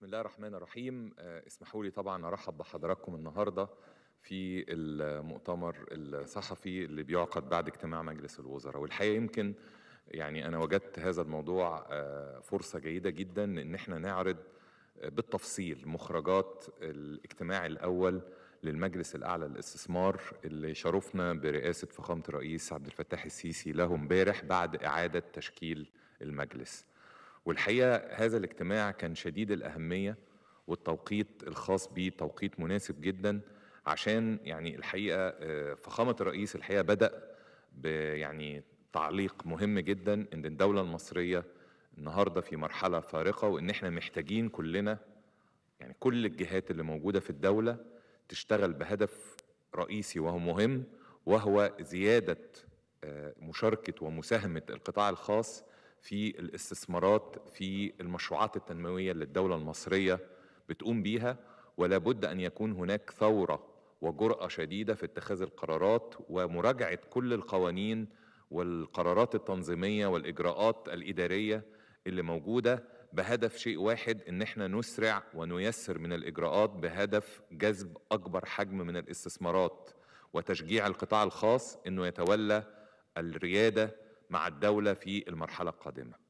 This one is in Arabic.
بسم الله الرحمن الرحيم آه، اسمحوا لي طبعا ارحب بحضراتكم النهارده في المؤتمر الصحفي اللي بيعقد بعد اجتماع مجلس الوزراء والحقيقه يمكن يعني انا وجدت هذا الموضوع آه، فرصه جيده جدا ان احنا نعرض بالتفصيل مخرجات الاجتماع الاول للمجلس الاعلى للاستثمار اللي شرفنا برئاسه فخامه الرئيس عبد الفتاح السيسي له امبارح بعد اعاده تشكيل المجلس. والحقيقة هذا الاجتماع كان شديد الأهمية والتوقيت الخاص به توقيت مناسب جدا عشان يعني الحقيقة آه، فخامة الرئيس الحقيقة بدأ يعني تعليق مهم جدا ان الدولة المصرية النهاردة في مرحلة فارقة وان احنا محتاجين كلنا يعني كل الجهات اللي موجودة في الدولة تشتغل بهدف رئيسي وهو مهم وهو زيادة آه، مشاركة ومساهمة القطاع الخاص في الاستثمارات في المشروعات التنموية اللي الدولة المصرية بتقوم بيها ولا بد أن يكون هناك ثورة وجرأة شديدة في اتخاذ القرارات ومراجعة كل القوانين والقرارات التنظيمية والإجراءات الإدارية اللي موجودة بهدف شيء واحد إن احنا نسرع ونيسر من الإجراءات بهدف جذب أكبر حجم من الاستثمارات وتشجيع القطاع الخاص إنه يتولى الريادة مع الدولة في المرحلة القادمة